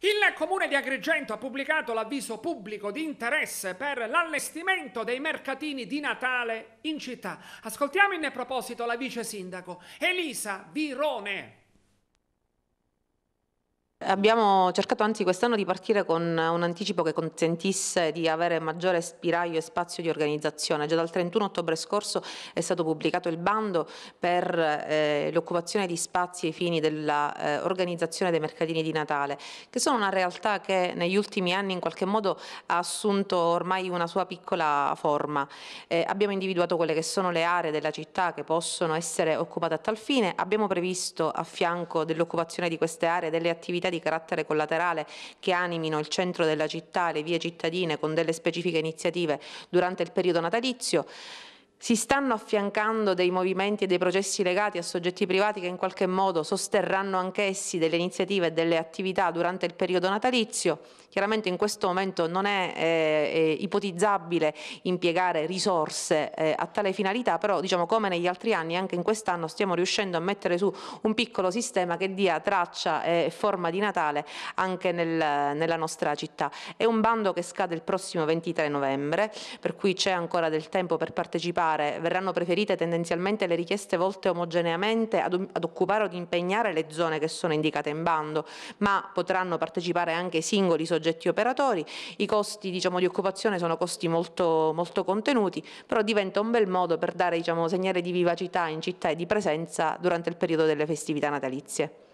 Il comune di Agrigento ha pubblicato l'avviso pubblico di interesse per l'allestimento dei mercatini di Natale in città. Ascoltiamo in proposito la vice sindaco Elisa Virone. Abbiamo cercato anzi quest'anno di partire con un anticipo che consentisse di avere maggiore spiraglio e spazio di organizzazione. Già dal 31 ottobre scorso è stato pubblicato il bando per eh, l'occupazione di spazi ai fini dell'organizzazione eh, dei mercatini di Natale, che sono una realtà che negli ultimi anni in qualche modo ha assunto ormai una sua piccola forma. Eh, abbiamo individuato quelle che sono le aree della città che possono essere occupate a tal fine, abbiamo previsto a fianco dell'occupazione di queste aree delle attività di di carattere collaterale che animino il centro della città, le vie cittadine con delle specifiche iniziative durante il periodo natalizio si stanno affiancando dei movimenti e dei processi legati a soggetti privati che in qualche modo sosterranno anch'essi delle iniziative e delle attività durante il periodo natalizio. Chiaramente in questo momento non è eh, eh ipotizzabile impiegare risorse eh, a tale finalità, però diciamo come negli altri anni anche in quest'anno stiamo riuscendo a mettere su un piccolo sistema che dia traccia eh, e forma di Natale anche nel, nella nostra città. È un bando che scade il prossimo 23 novembre, per cui c'è ancora del tempo per partecipare parlamentare verranno preferite tendenzialmente le richieste volte omogeneamente ad, ad occupare o ad impegnare le zone che sono indicate in bando, ma potranno partecipare anche singoli soggetti operatori. I costi diciamo, di occupazione sono costi molto, molto, contenuti, però diventa un bel modo per dare diciamo, segnale di vivacità in città e di presenza durante il periodo delle festività natalizie.